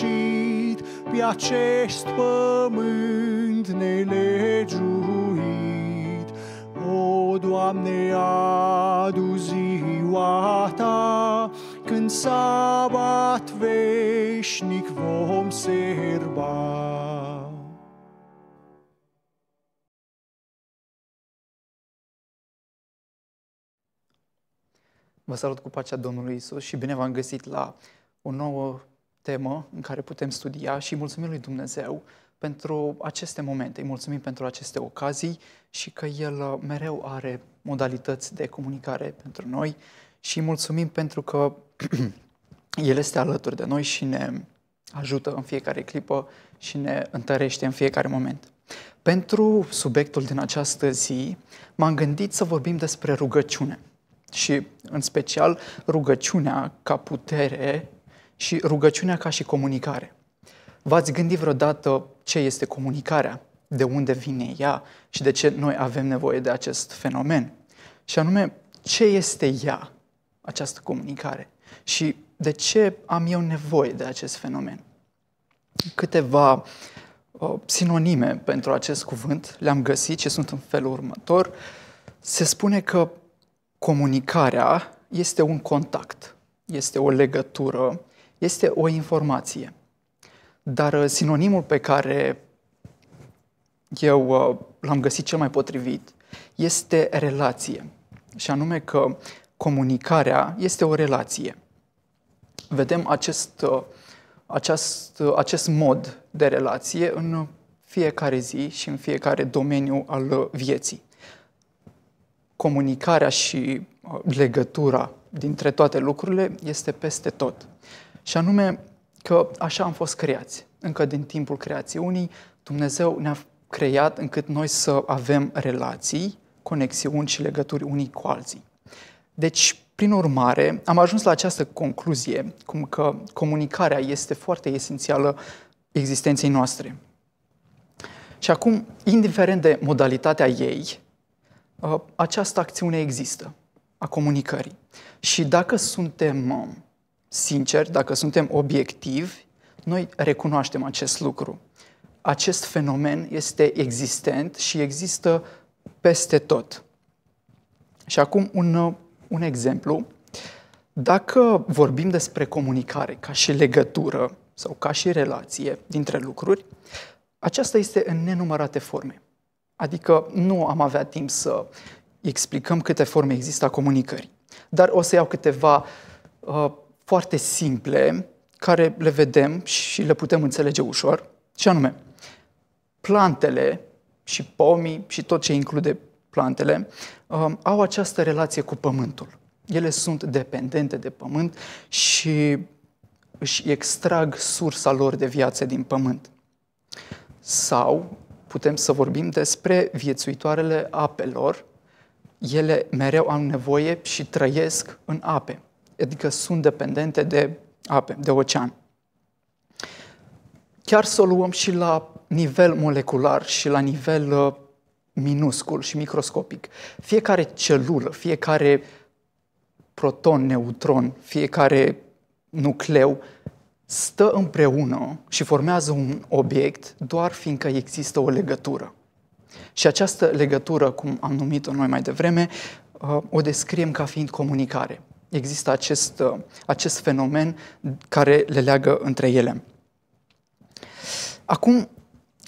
rătăcit pe acest pământ nelegiuit. O, Doamne, adu ziua Ta, când sabat veșnic vom serba. Vă salut cu pacea Domnului Isus și bine v-am găsit la o nouă temă în care putem studia și mulțumim lui Dumnezeu pentru aceste momente. Îi mulțumim pentru aceste ocazii și că El uh, mereu are modalități de comunicare pentru noi și îi mulțumim pentru că El este alături de noi și ne ajută în fiecare clipă și ne întărește în fiecare moment. Pentru subiectul din această zi, m-am gândit să vorbim despre rugăciune și, în special, rugăciunea ca putere și rugăciunea ca și comunicare. V-ați gândit vreodată ce este comunicarea, de unde vine ea și de ce noi avem nevoie de acest fenomen? Și anume, ce este ea, această comunicare? Și de ce am eu nevoie de acest fenomen? Câteva uh, sinonime pentru acest cuvânt le-am găsit și sunt în felul următor. Se spune că comunicarea este un contact, este o legătură este o informație. Dar uh, sinonimul pe care eu uh, l-am găsit cel mai potrivit este relație. Și anume că comunicarea este o relație. Vedem acest, uh, acest, acest mod de relație în fiecare zi și în fiecare domeniu al vieții. Comunicarea și legătura dintre toate lucrurile este peste tot. Și anume că așa am fost creați. Încă din timpul creațiunii, Dumnezeu ne-a creat încât noi să avem relații, conexiuni și legături unii cu alții. Deci, prin urmare, am ajuns la această concluzie, cum că comunicarea este foarte esențială existenței noastre. Și acum, indiferent de modalitatea ei, ă, această acțiune există, a comunicării. Și dacă suntem sinceri, dacă suntem obiectivi, noi recunoaștem acest lucru. Acest fenomen este existent și există peste tot. Și acum un, un exemplu. Dacă vorbim despre comunicare ca și legătură sau ca și relație dintre lucruri, aceasta este în nenumărate forme. Adică nu am avea timp să explicăm câte forme există a comunicării. Dar o să iau câteva uh, foarte simple, care le vedem și le putem înțelege ușor, și anume, plantele și pomii și tot ce include plantele um, au această relație cu pământul. Ele sunt dependente de pământ și își extrag sursa lor de viață din pământ. Sau putem să vorbim despre viețuitoarele apelor. Ele mereu au nevoie și trăiesc în ape adică sunt dependente de ape, de ocean. Chiar să o luăm și la nivel molecular și la nivel uh, minuscul și microscopic. Fiecare celulă, fiecare proton, neutron, fiecare nucleu stă împreună și formează un obiect doar fiindcă există o legătură. Și această legătură, cum am numit-o noi mai devreme, uh, o descriem ca fiind comunicare există acest, uh, acest fenomen care le leagă între ele. Acum,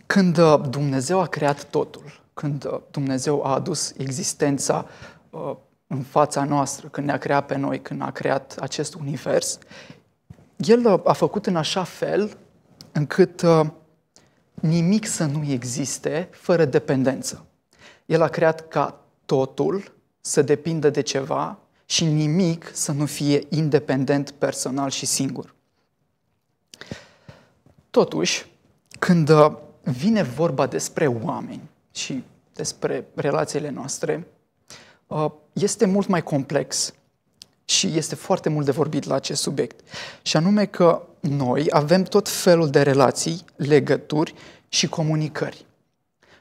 când uh, Dumnezeu a creat totul, când uh, Dumnezeu a adus existența în fața noastră, când ne-a creat pe noi, când a creat acest univers, El a făcut în așa fel încât nimic să nu existe fără dependență. El a creat ca totul să depindă de ceva și nimic să nu fie independent, personal și singur. Totuși, când uh, vine vorba despre oameni și despre relațiile noastre, uh, este mult mai complex și este foarte mult de vorbit la acest subiect. Și anume că noi avem tot felul de relații, legături și comunicări.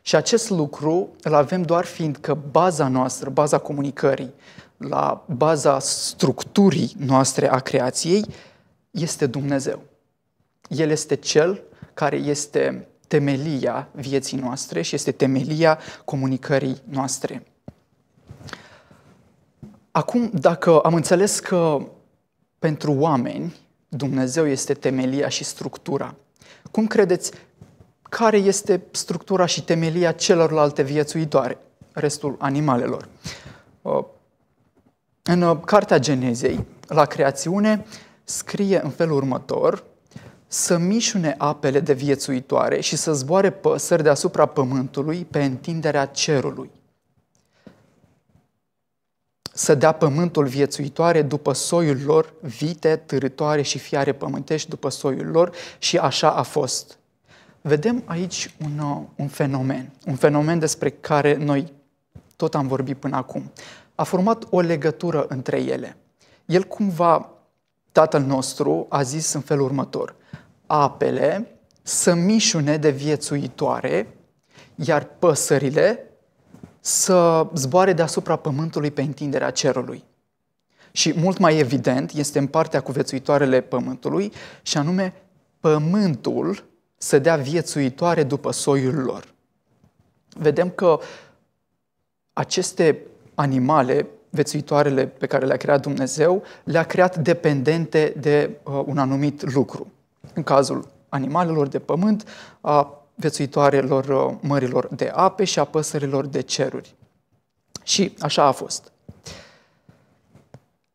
Și acest lucru îl avem doar fiindcă baza noastră, baza comunicării, la baza structurii noastre a creației, este Dumnezeu. El este Cel care este temelia vieții noastre și este temelia comunicării noastre. Acum, dacă am înțeles că pentru oameni Dumnezeu este temelia și structura, cum credeți care este structura și temelia celorlalte viețuitoare, restul animalelor? Uh, în uh, Cartea Genezei, la creațiune, scrie în felul următor, să mișune apele de viețuitoare și să zboare păsări deasupra pământului pe întinderea cerului. Să dea pământul viețuitoare după soiul lor, vite, târătoare și fiare pământești după soiul lor și așa a fost. Vedem aici un, uh, un fenomen, un fenomen despre care noi tot am vorbit până acum a format o legătură între ele. El cumva, tatăl nostru, a zis în felul următor, apele să mișune de viețuitoare, iar păsările să zboare deasupra pământului pe întinderea cerului. Și mult mai evident este în partea cu viețuitoarele pământului, și anume pământul să dea viețuitoare după soiul lor. Vedem că aceste animale, vețuitoarele pe care le-a creat Dumnezeu, le-a creat dependente de uh, un anumit lucru. În cazul animalelor de pământ, a vețuitoarelor uh, mărilor de ape și a păsărilor de ceruri. Și așa a fost.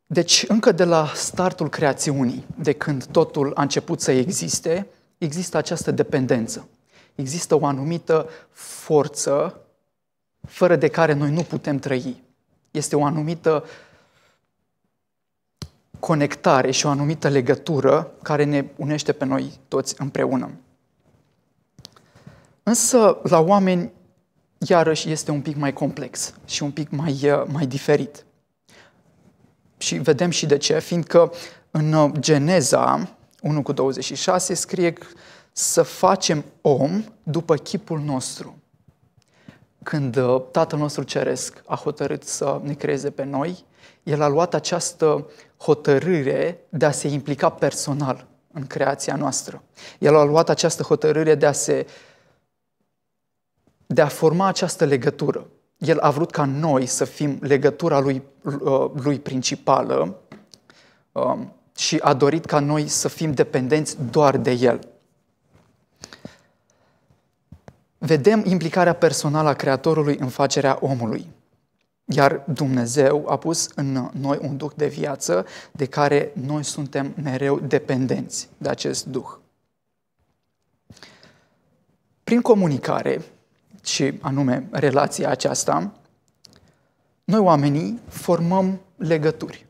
Deci, încă de la startul creațiunii, de când totul a început să existe, există această dependență. Există o anumită forță fără de care noi nu putem trăi. Este o anumită conectare și o anumită legătură care ne unește pe noi toți împreună. Însă, la oameni, iarăși, este un pic mai complex și un pic mai, eh, mai diferit. Și vedem și de ce, fiindcă în eh, Geneza 1 cu 26 scrie să facem om după chipul nostru când uh, Tatăl nostru Ceresc a hotărât să ne creeze pe noi, El a luat această hotărâre de a se implica personal în creația noastră. El a luat această hotărâre de a se de a forma această legătură. El a vrut ca noi să fim legătura lui, uh, lui principală um, și a dorit ca noi să fim dependenți doar de El vedem implicarea personală a Creatorului în facerea omului. Iar Dumnezeu a pus în noi un duh de viață de care noi suntem mereu dependenți de acest duh. Prin comunicare, și anume relația aceasta, noi oamenii formăm legături.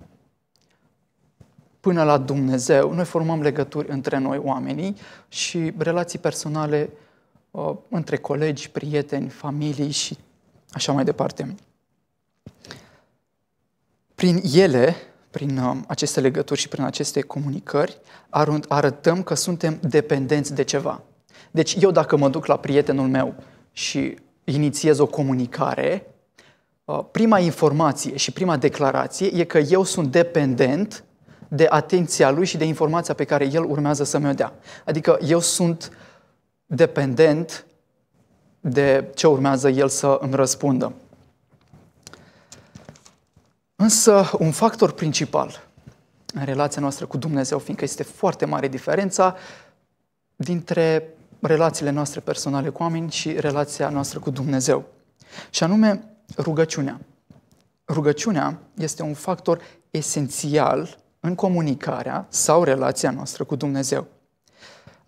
Până la Dumnezeu, noi formăm legături între noi oamenii și relații personale Uh, între colegi, prieteni, familii și așa mai departe. Prin ele, prin uh, aceste legături și prin aceste comunicări, arătăm că suntem dependenți de ceva. Deci eu dacă mă duc la prietenul meu și inițiez o comunicare, uh, prima informație și prima declarație e că eu sunt dependent de atenția lui și de informația pe care el urmează să mi-o dea. Adică eu sunt uh, dependent de ce urmează el să îmi răspundă. Însă, un factor principal în relația noastră cu Dumnezeu, fiindcă este foarte mare diferența dintre relațiile noastre personale cu oameni și relația noastră cu Dumnezeu. Și anume, rugăciunea. Rugăciunea este un factor esențial în comunicarea sau relația noastră cu Dumnezeu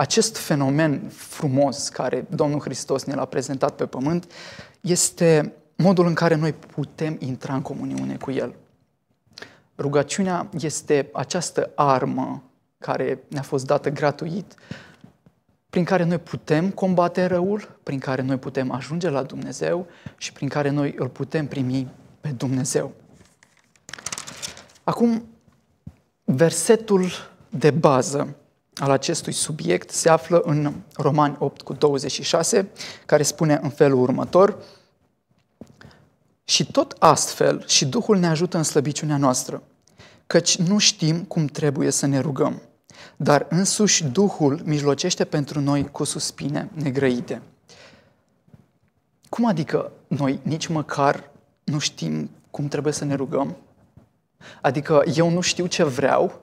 acest fenomen frumos care Domnul Hristos ne l-a prezentat pe pământ este modul în care noi putem intra în comuniune cu El. Rugăciunea este această armă care ne-a fost dată gratuit, prin care noi putem combate răul, prin care noi putem ajunge la Dumnezeu și prin care noi îl putem primi pe Dumnezeu. Acum, versetul de bază al acestui subiect se află în Romani 8 cu 26, care spune în felul următor, și tot astfel și Duhul ne ajută în slăbiciunea noastră, căci nu știm cum trebuie să ne rugăm, dar însuși Duhul mijlocește pentru noi cu suspine negrăite. Cum adică noi nici măcar nu știm cum trebuie să ne rugăm? Adică eu nu știu ce vreau,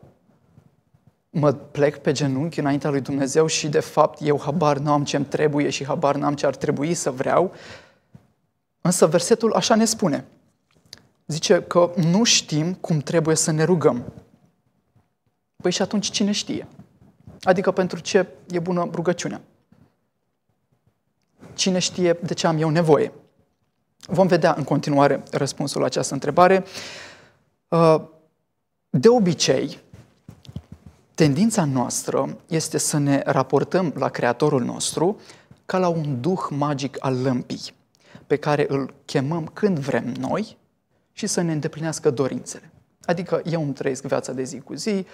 mă plec pe genunchi înaintea lui Dumnezeu și de fapt eu habar n-am ce-mi trebuie și habar n-am ce ar trebui să vreau. Însă versetul așa ne spune. Zice că nu știm cum trebuie să ne rugăm. Păi și atunci cine știe? Adică pentru ce e bună rugăciunea? Cine știe de ce am eu nevoie? Vom vedea în continuare răspunsul la această întrebare. Uh, de obicei, Tendința noastră este să ne raportăm la Creatorul nostru ca la un duh magic al lămpii, pe care îl chemăm când vrem noi și să ne îndeplinească dorințele. Adică eu îmi trăiesc viața de zi cu zi,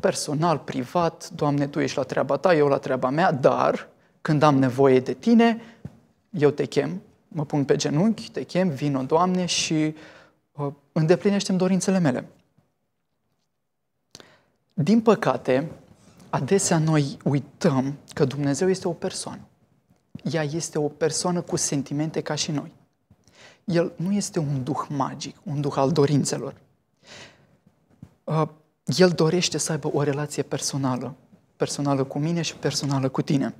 personal, privat, Doamne, Tu ești la treaba Ta, eu la treaba mea, dar când am nevoie de Tine, eu te chem, mă pun pe genunchi, te chem, vino, Doamne, și uh, îndeplinește-mi dorințele mele. Din păcate, adesea noi uităm că Dumnezeu este o persoană. Ea este o persoană cu sentimente ca și noi. El nu este un duh magic, un duh al dorințelor. Uh, el dorește să aibă o relație personală, personală cu mine și personală cu tine.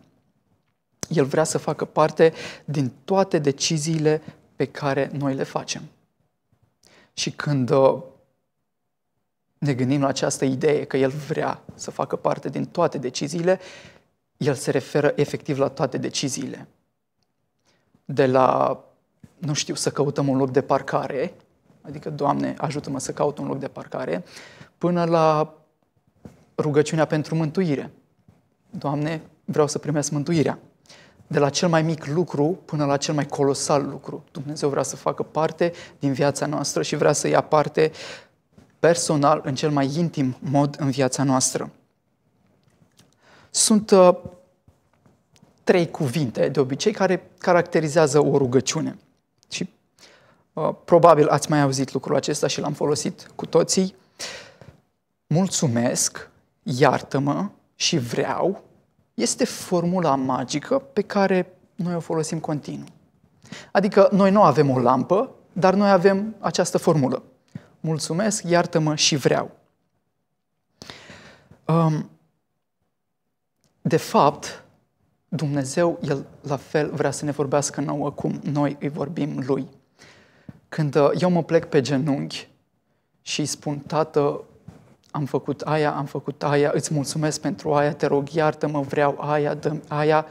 El vrea să facă parte din toate deciziile pe care noi le facem. Și când uh, ne gândim la această idee că El vrea să facă parte din toate deciziile, El se referă efectiv la toate deciziile. De la, nu știu, să căutăm un loc de parcare, adică, Doamne, ajută-mă să caut un loc de parcare, până la rugăciunea pentru mântuire. Doamne, vreau să primesc mântuirea. De la cel mai mic lucru până la cel mai colosal lucru. Dumnezeu vrea să facă parte din viața noastră și vrea să ia parte personal, în cel mai intim mod în viața noastră. Sunt uh, trei cuvinte, de obicei, care caracterizează o rugăciune. Și uh, probabil ați mai auzit lucrul acesta și l-am folosit cu toții. Mulțumesc, iartă-mă și vreau este formula magică pe care noi o folosim continuu. Adică noi nu avem o lampă, dar noi avem această formulă mulțumesc, iartă-mă și vreau. Um, de fapt, Dumnezeu, El la fel vrea să ne vorbească nouă cum noi îi vorbim Lui. Când uh, eu mă plec pe genunchi și îi spun, Tată, am făcut aia, am făcut aia, îți mulțumesc pentru aia, te rog, iartă-mă, vreau aia, dă aia,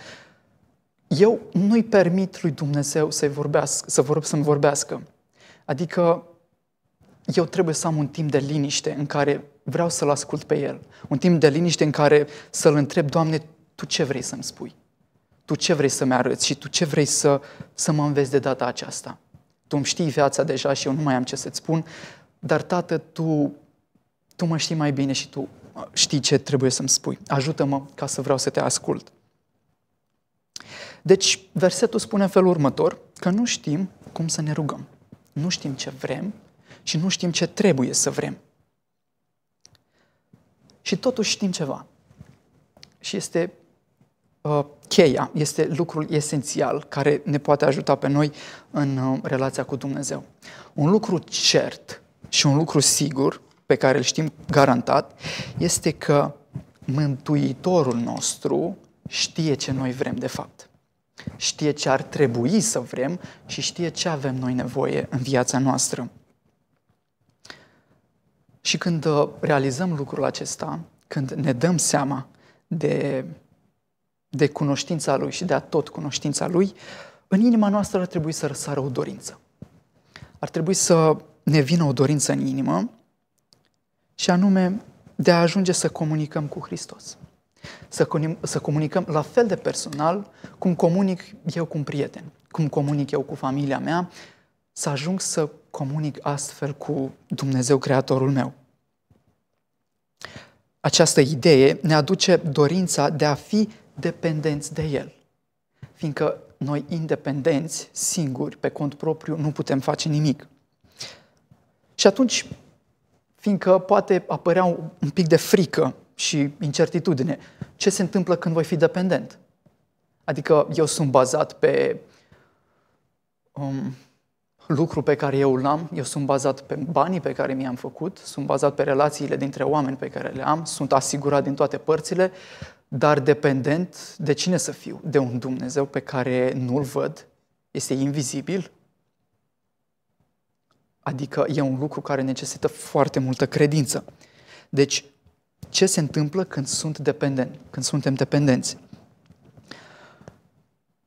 eu nu-i permit lui Dumnezeu să-i vorbească, să vorb, să-mi vorbească. Adică eu trebuie să am un timp de liniște în care vreau să-L ascult pe El. Un timp de liniște în care să-L întreb, Doamne, Tu ce vrei să-mi spui? Tu ce vrei să-mi arăți și Tu ce vrei să, să mă înveți de data aceasta? Tu îmi știi viața deja și eu nu mai am ce să-ți spun, dar Tată, Tu, tu mă știi mai bine și Tu uh, știi ce trebuie să-mi spui. Ajută-mă ca să vreau să te ascult. Deci, versetul spune în felul următor, că nu știm cum să ne rugăm. Nu știm ce vrem, și nu știm ce trebuie să vrem. Și totuși știm ceva. Și este uh, cheia, este lucrul esențial care ne poate ajuta pe noi în uh, relația cu Dumnezeu. Un lucru cert și un lucru sigur pe care îl știm garantat este că Mântuitorul nostru știe ce noi vrem de fapt. Știe ce ar trebui să vrem și știe ce avem noi nevoie în viața noastră. Și când uh, realizăm lucrul acesta, când ne dăm seama de, de cunoștința Lui și de a tot cunoștința Lui, în inima noastră ar trebui să răsară o dorință. Ar trebui să ne vină o dorință în inimă și anume de a ajunge să comunicăm cu Hristos. Să, să comunicăm la fel de personal cum comunic eu cu un prieten, cum comunic eu cu familia mea, să ajung să comunic astfel cu Dumnezeu Creatorul meu. Această idee ne aduce dorința de a fi dependenți de El, fiindcă noi independenți, singuri, pe cont propriu, nu putem face nimic. Și atunci, fiindcă poate apărea un pic de frică și incertitudine, ce se întâmplă când voi fi dependent? Adică eu sunt bazat pe um, lucru pe care eu îl am, eu sunt bazat pe banii pe care mi-am făcut, sunt bazat pe relațiile dintre oameni pe care le am, sunt asigurat din toate părțile, dar dependent de cine să fiu? De un Dumnezeu pe care nu-l văd? Este invizibil? Adică e un lucru care necesită foarte multă credință. Deci, ce se întâmplă când sunt dependent, când suntem dependenți?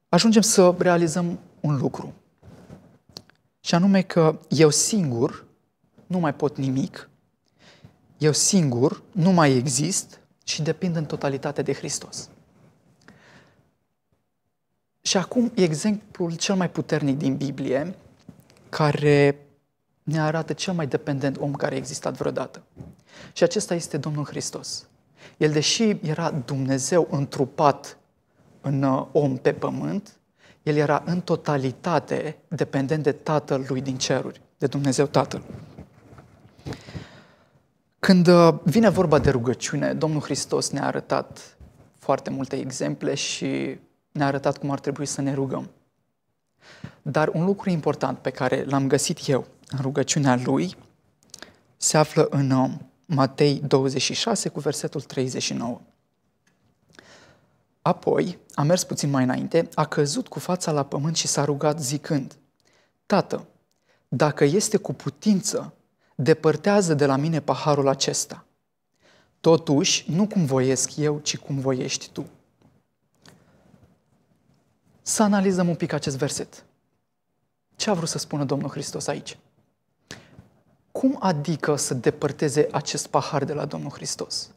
Ajungem să realizăm un lucru și anume că eu singur nu mai pot nimic, eu singur nu mai exist și depind în totalitate de Hristos. Și acum exemplul cel mai puternic din Biblie care ne arată cel mai dependent om care a existat vreodată. Și acesta este Domnul Hristos. El, deși era Dumnezeu întrupat în uh, om pe pământ, el era în totalitate dependent de Tatăl lui din ceruri, de Dumnezeu Tatăl. Când uh, vine vorba de rugăciune, Domnul Hristos ne-a arătat foarte multe exemple și ne-a arătat cum ar trebui să ne rugăm. Dar un lucru important pe care l-am găsit eu în rugăciunea lui se află în um, Matei 26 cu versetul 39. Apoi a mers puțin mai înainte, a căzut cu fața la pământ și s-a rugat zicând, Tată, dacă este cu putință, depărtează de la mine paharul acesta. Totuși, nu cum voiesc eu, ci cum voiești tu. Să analizăm un pic acest verset. Ce a vrut să spună Domnul Hristos aici? Cum adică să depărteze acest pahar de la Domnul Hristos?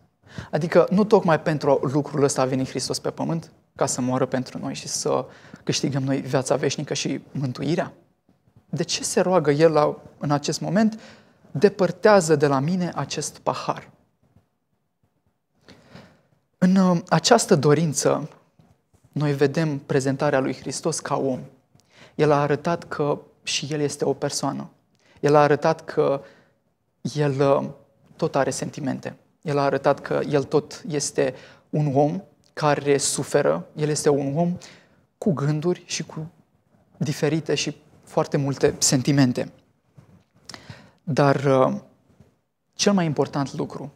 Adică nu tocmai pentru lucrul ăsta a venit Hristos pe pământ, ca să moară pentru noi și să câștigăm noi viața veșnică și mântuirea? De ce se roagă El la, în acest moment? Depărtează de la mine acest pahar. În uh, această dorință, noi vedem prezentarea lui Hristos ca om. El a arătat că și El este o persoană. El a arătat că El uh, tot are sentimente. El a arătat că el tot este un om care suferă, el este un om cu gânduri și cu diferite și foarte multe sentimente. Dar uh, cel mai important lucru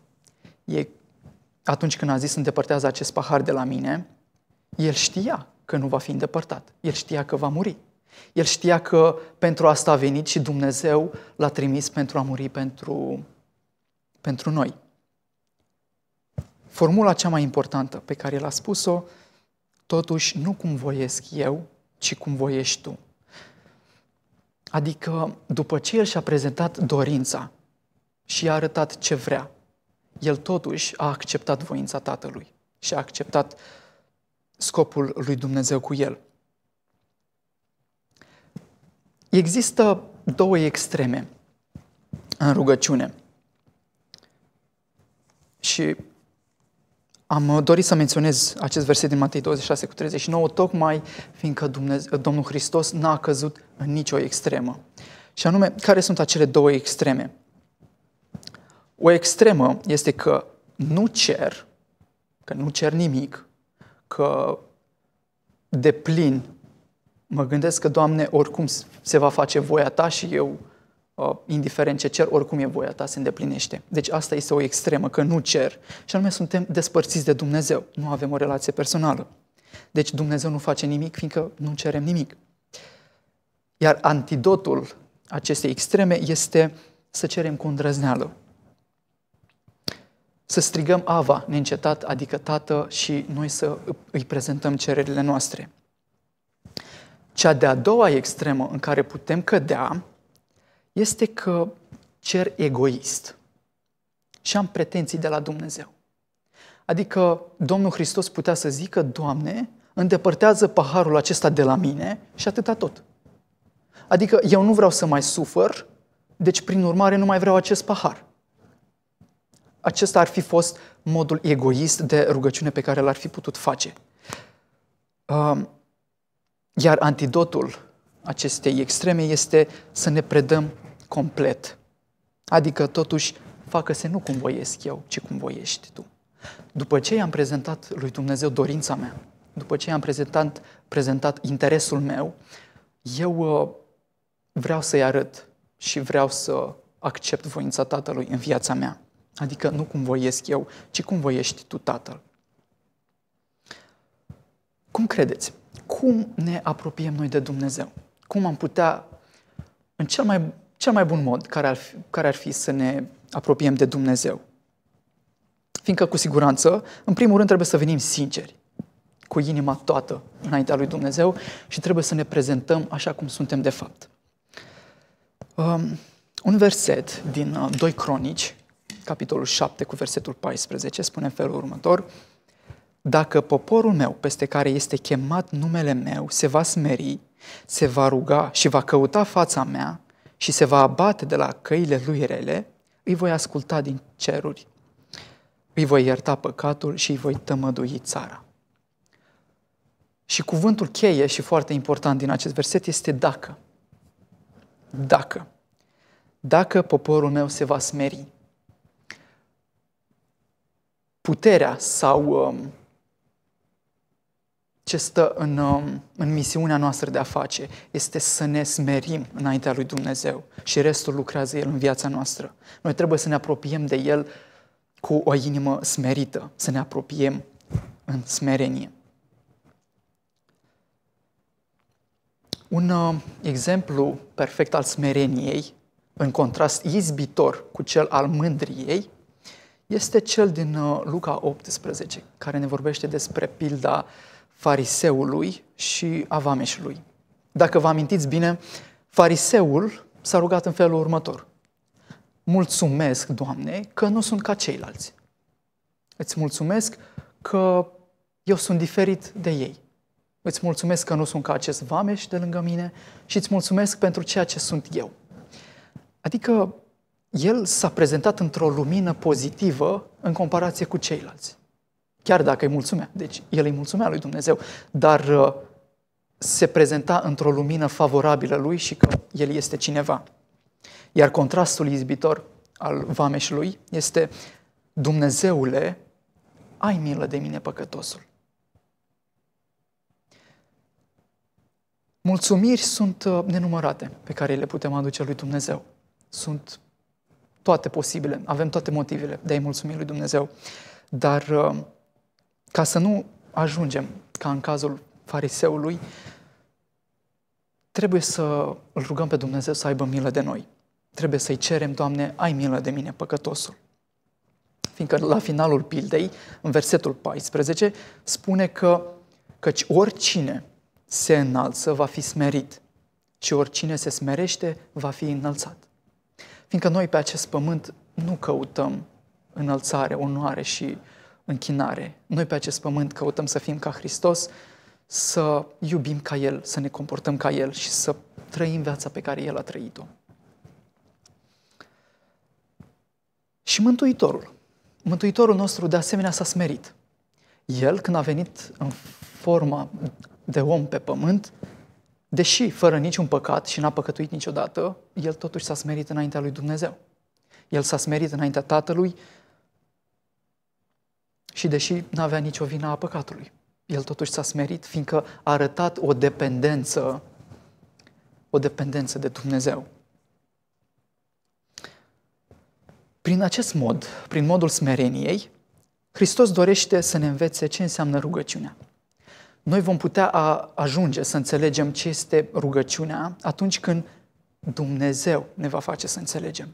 e atunci când a zis îndepărtează acest pahar de la mine, el știa că nu va fi îndepărtat. El știa că va muri. El știa că pentru asta a venit și Dumnezeu l-a trimis pentru a muri pentru, pentru noi formula cea mai importantă pe care l-a spus-o, totuși nu cum voiesc eu, ci cum voiești tu. Adică, după ce el și-a prezentat dorința și i-a arătat ce vrea, el totuși a acceptat voința tatălui și a acceptat scopul lui Dumnezeu cu el. Există două extreme în rugăciune. Și am uh, dorit să menționez acest verset din Matei 26 cu 39, tocmai fiindcă Dumnezeu, Domnul Hristos n-a căzut în nicio extremă. Și anume, care sunt acele două extreme? O extremă este că nu cer, că nu cer nimic, că de plin mă gândesc că, Doamne, oricum se va face voia Ta și eu Uh, indiferent ce cer, oricum e voia ta, se îndeplinește. Deci asta este o extremă, că nu cer. Și anume suntem despărțiți de Dumnezeu, nu avem o relație personală. Deci Dumnezeu nu face nimic, fiindcă nu cerem nimic. Iar antidotul acestei extreme este să cerem cu îndrăzneală. Să strigăm Ava neîncetat, adică Tată, și noi să îi prezentăm cererile noastre. Cea de-a doua extremă în care putem cădea este că cer egoist și am pretenții de la Dumnezeu. Adică Domnul Hristos putea să zică, Doamne, îndepărtează paharul acesta de la mine și atâta tot. Adică eu nu vreau să mai sufăr, deci prin urmare nu mai vreau acest pahar. Acesta ar fi fost modul egoist de rugăciune pe care l-ar fi putut face. Um, iar antidotul acestei extreme este să ne predăm complet. Adică, totuși, facă-se nu cum voiesc eu, ci cum voiești tu. După ce i-am prezentat lui Dumnezeu dorința mea, după ce i-am prezentat, prezentat interesul meu, eu uh, vreau să-i arăt și vreau să accept voința Tatălui în viața mea. Adică nu cum voiesc eu, ci cum voiești tu, Tatăl. Cum credeți? Cum ne apropiem noi de Dumnezeu? cum am putea, în cel mai, cel mai bun mod, care ar, fi, care ar fi să ne apropiem de Dumnezeu. Fiindcă, cu siguranță, în primul rând trebuie să venim sinceri, cu inima toată înaintea lui Dumnezeu și trebuie să ne prezentăm așa cum suntem de fapt. Um, un verset din uh, 2 Cronici, capitolul 7 cu versetul 14, spune în felul următor Dacă poporul meu, peste care este chemat numele meu, se va smeri se va ruga și va căuta fața mea și se va abate de la căile lui rele, îi voi asculta din ceruri, îi voi ierta păcatul și îi voi tămădui țara. Și cuvântul cheie și foarte important din acest verset este dacă. Dacă. Dacă poporul meu se va smeri. Puterea sau um, ce stă în, um, în misiunea noastră de a face este să ne smerim înaintea lui Dumnezeu și restul lucrează El în viața noastră. Noi trebuie să ne apropiem de El cu o inimă smerită, să ne apropiem în smerenie. Un uh, exemplu perfect al smereniei, în contrast izbitor cu cel al mândriei, este cel din uh, Luca 18, care ne vorbește despre pilda fariseului și avameșului. Dacă vă amintiți bine, fariseul s-a rugat în felul următor. Mulțumesc, Doamne, că nu sunt ca ceilalți. Îți mulțumesc că eu sunt diferit de ei. Îți mulțumesc că nu sunt ca acest vameș de lângă mine și îți mulțumesc pentru ceea ce sunt eu. Adică el s-a prezentat într-o lumină pozitivă în comparație cu ceilalți chiar dacă îi mulțumea. Deci el îi mulțumea lui Dumnezeu, dar uh, se prezenta într-o lumină favorabilă lui și că el este cineva. Iar contrastul izbitor al vameșului este Dumnezeule, ai milă de mine păcătosul. Mulțumiri sunt uh, nenumărate pe care le putem aduce lui Dumnezeu. Sunt toate posibile, avem toate motivele de a-i mulțumi lui Dumnezeu. Dar uh, ca să nu ajungem, ca în cazul fariseului, trebuie să îl rugăm pe Dumnezeu să aibă milă de noi. Trebuie să-i cerem, Doamne, ai milă de mine, păcătosul. Fiindcă la finalul pildei, în versetul 14, spune că căci oricine se înalță va fi smerit și oricine se smerește va fi înălțat. Fiindcă noi pe acest pământ nu căutăm înălțare, onoare și închinare. Noi pe acest pământ căutăm să fim ca Hristos, să iubim ca El, să ne comportăm ca El și să trăim viața pe care El a trăit-o. Și Mântuitorul. Mântuitorul nostru de asemenea s-a smerit. El, când a venit în forma de om pe pământ, deși fără niciun păcat și n-a păcătuit niciodată, el totuși s-a smerit înaintea lui Dumnezeu. El s-a smerit înaintea Tatălui, și deși nu avea nicio vină a păcatului, el totuși s-a smerit, fiindcă a arătat o dependență, o dependență de Dumnezeu. Prin acest mod, prin modul smereniei, Hristos dorește să ne învețe ce înseamnă rugăciunea. Noi vom putea a ajunge să înțelegem ce este rugăciunea atunci când Dumnezeu ne va face să înțelegem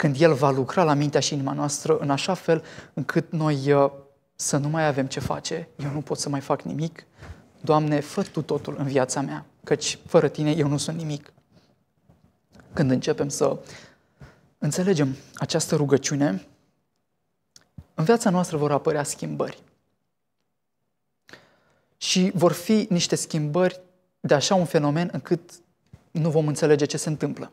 când El va lucra la mintea și inima noastră în așa fel încât noi uh, să nu mai avem ce face. Eu nu pot să mai fac nimic. Doamne, fă Tu totul în viața mea, căci fără Tine eu nu sunt nimic. Când începem să înțelegem această rugăciune, în viața noastră vor apărea schimbări. Și vor fi niște schimbări de așa un fenomen încât nu vom înțelege ce se întâmplă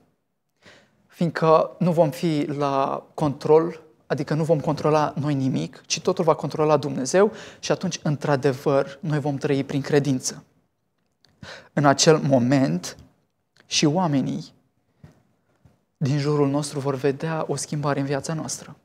fiindcă nu vom fi la control, adică nu vom controla noi nimic, ci totul va controla Dumnezeu și atunci, într-adevăr, noi vom trăi prin credință. În acel moment și oamenii din jurul nostru vor vedea o schimbare în viața noastră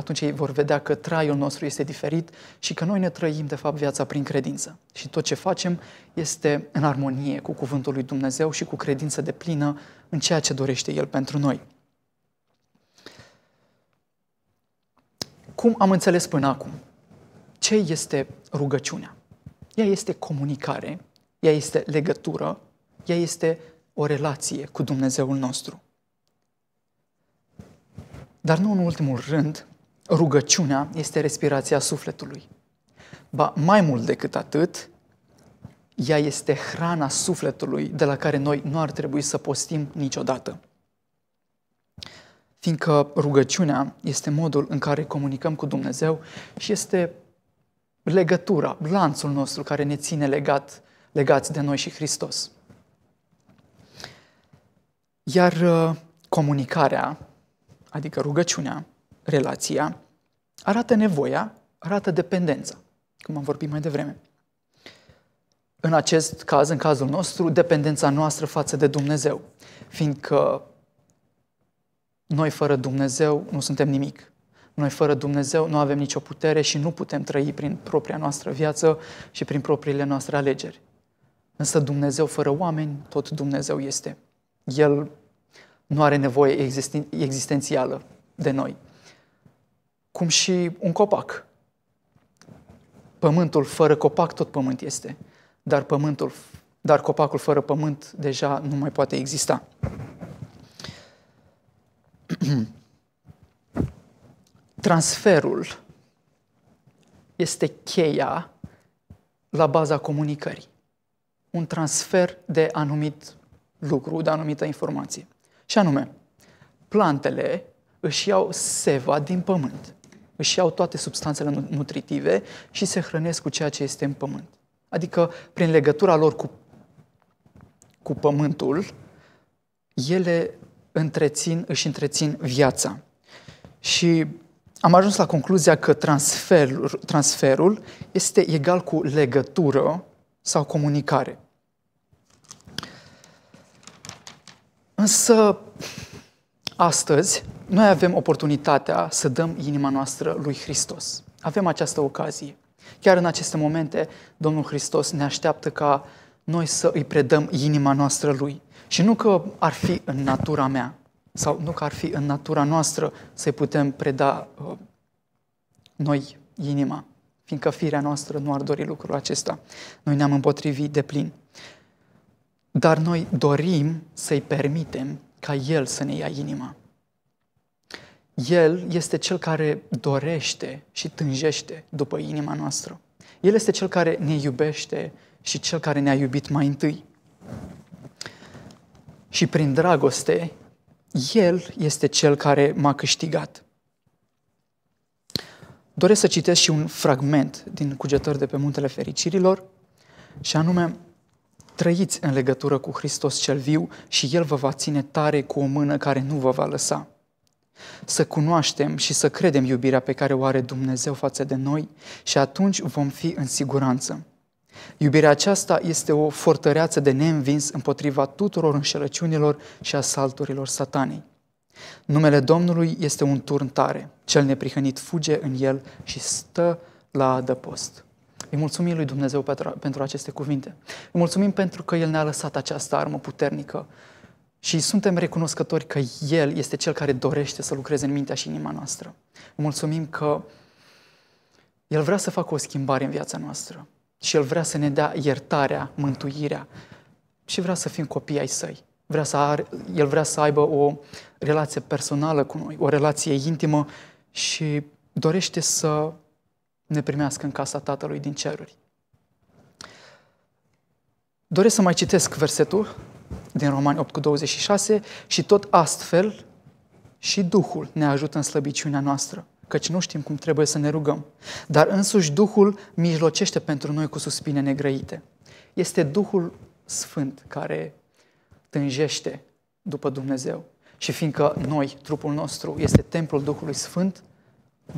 atunci ei vor vedea că traiul nostru este diferit și că noi ne trăim, de fapt, viața prin credință. Și tot ce facem este în armonie cu Cuvântul lui Dumnezeu și cu credință de plină în ceea ce dorește El pentru noi. Cum am înțeles până acum? Ce este rugăciunea? Ea este comunicare, ea este legătură, ea este o relație cu Dumnezeul nostru. Dar nu în ultimul rând, rugăciunea este respirația sufletului. Ba, mai mult decât atât, ea este hrana sufletului de la care noi nu ar trebui să postim niciodată. Fiindcă rugăciunea este modul în care comunicăm cu Dumnezeu și este legătura, lanțul nostru care ne ține legat, legați de noi și Hristos. Iar uh, comunicarea, adică rugăciunea, relația, arată nevoia, arată dependența, cum am vorbit mai devreme. În acest caz, în cazul nostru, dependența noastră față de Dumnezeu, fiindcă noi fără Dumnezeu nu suntem nimic. Noi fără Dumnezeu nu avem nicio putere și nu putem trăi prin propria noastră viață și prin propriile noastre alegeri. Însă Dumnezeu fără oameni, tot Dumnezeu este. El nu are nevoie existen- existențială de noi cum și un copac. Pământul fără copac tot pământ este, dar pământul dar copacul fără pământ deja nu mai poate exista. Transferul este cheia la baza comunicării. Un transfer de anumit lucru, de anumită informație. Și anume, plantele își iau seva din pământ își iau toate substanțele nutritive și se hrănesc cu ceea ce este în pământ. Adică, prin legătura lor cu, cu pământul, ele întrețin, își întrețin viața. Și am ajuns la concluzia că transferul, transferul este egal cu legătură sau comunicare. Însă, astăzi, noi avem oportunitatea să dăm inima noastră lui Hristos. Avem această ocazie. Chiar în aceste momente, Domnul Hristos ne așteaptă ca noi să îi predăm inima noastră lui. Și nu că ar fi în natura mea, sau nu că ar fi în natura noastră să-i putem preda uh, noi inima, fiindcă firea noastră nu ar dori lucrul acesta. Noi ne-am împotrivit de plin. Dar noi dorim să-i permitem ca El să ne ia inima. El este cel care dorește și tânjește după inima noastră. El este cel care ne iubește și cel care ne-a iubit mai întâi. Și prin dragoste, El este cel care m-a câștigat. Doresc să citesc și un fragment din Cugetări de pe Muntele Fericirilor, și anume, trăiți în legătură cu Hristos cel viu și El vă va ține tare cu o mână care nu vă va lăsa să cunoaștem și să credem iubirea pe care o are Dumnezeu față de noi și atunci vom fi în siguranță. Iubirea aceasta este o fortăreață de neînvins împotriva tuturor înșelăciunilor și asalturilor satanei. Numele Domnului este un turn tare, cel neprihănit fuge în el și stă la adăpost. Îi mulțumim lui Dumnezeu pentru aceste cuvinte. Îi mulțumim pentru că El ne-a lăsat această armă puternică și suntem recunoscători că El este Cel care dorește să lucreze în mintea și inima noastră. Mulțumim că El vrea să facă o schimbare în viața noastră și El vrea să ne dea iertarea, mântuirea și vrea să fim copii ai Săi. Vrea să are, el vrea să aibă o relație personală cu noi, o relație intimă și dorește să ne primească în casa Tatălui din ceruri. Doresc să mai citesc versetul din Romani 8 cu 26 și tot astfel și Duhul ne ajută în slăbiciunea noastră, căci nu știm cum trebuie să ne rugăm. Dar însuși Duhul mijlocește pentru noi cu suspine negrăite. Este Duhul Sfânt care tânjește după Dumnezeu. Și fiindcă noi, trupul nostru, este templul Duhului Sfânt,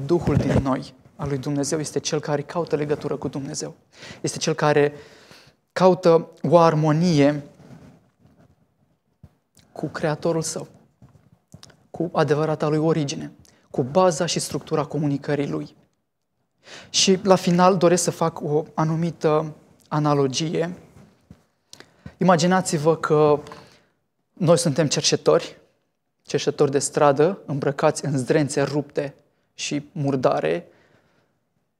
Duhul din noi, al lui Dumnezeu, este cel care caută legătură cu Dumnezeu. Este cel care caută o armonie cu creatorul său, cu adevărata lui origine, cu baza și structura comunicării lui. Și la final doresc să fac o anumită analogie. Imaginați-vă că noi suntem cercetori, cercetori de stradă, îmbrăcați în zdrențe rupte și murdare,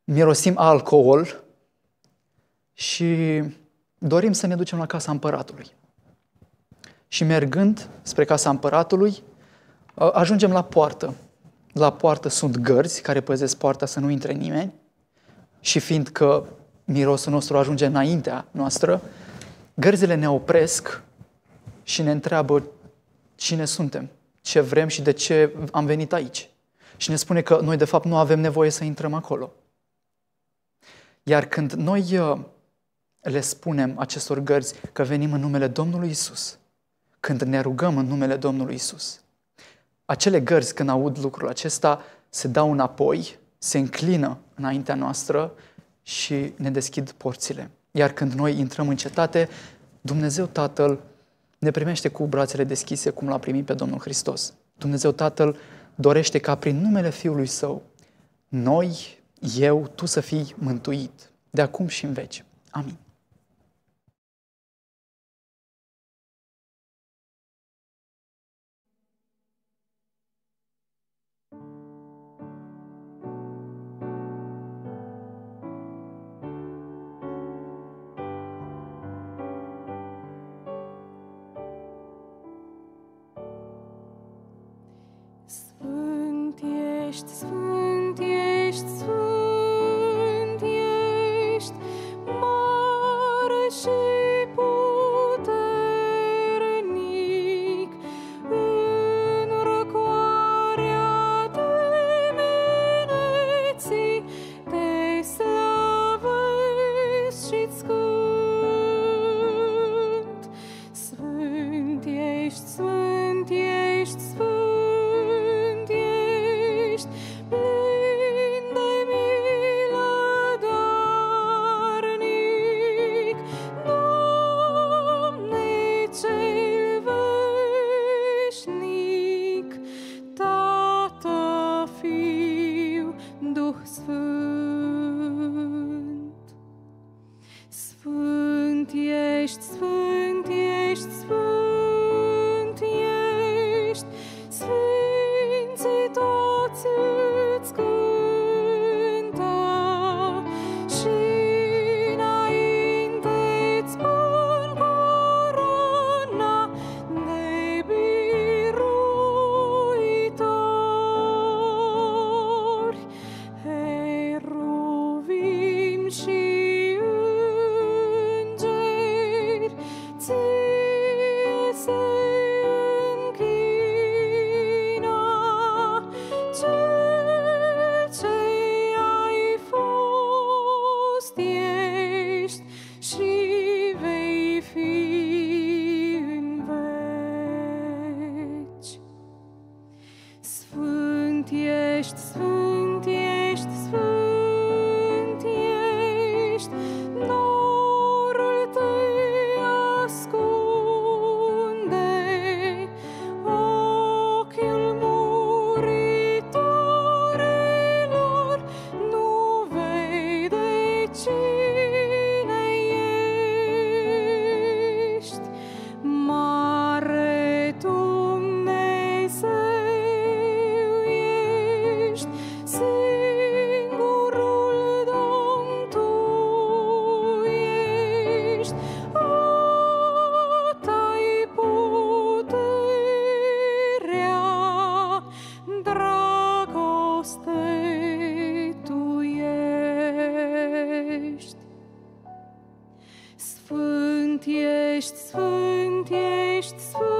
mirosim alcool și dorim să ne ducem la casa împăratului și mergând spre casa împăratului, ajungem la poartă. La poartă sunt gărzi care păzesc poarta să nu intre nimeni și fiindcă mirosul nostru ajunge înaintea noastră, gărzile ne opresc și ne întreabă cine suntem, ce vrem și de ce am venit aici. Și ne spune că noi, de fapt, nu avem nevoie să intrăm acolo. Iar când noi uh, le spunem acestor gărzi că venim în numele Domnului Isus, când ne rugăm în numele Domnului Isus. Acele gărzi, când aud lucrul acesta, se dau înapoi, se înclină înaintea noastră și ne deschid porțile. Iar când noi intrăm în cetate, Dumnezeu Tatăl ne primește cu brațele deschise cum l-a primit pe Domnul Hristos. Dumnezeu Tatăl dorește ca prin numele Fiului Său, noi, eu, tu să fii mântuit, de acum și în veci. Amin. Sfânt ești, Sfânt ești, Sfânt.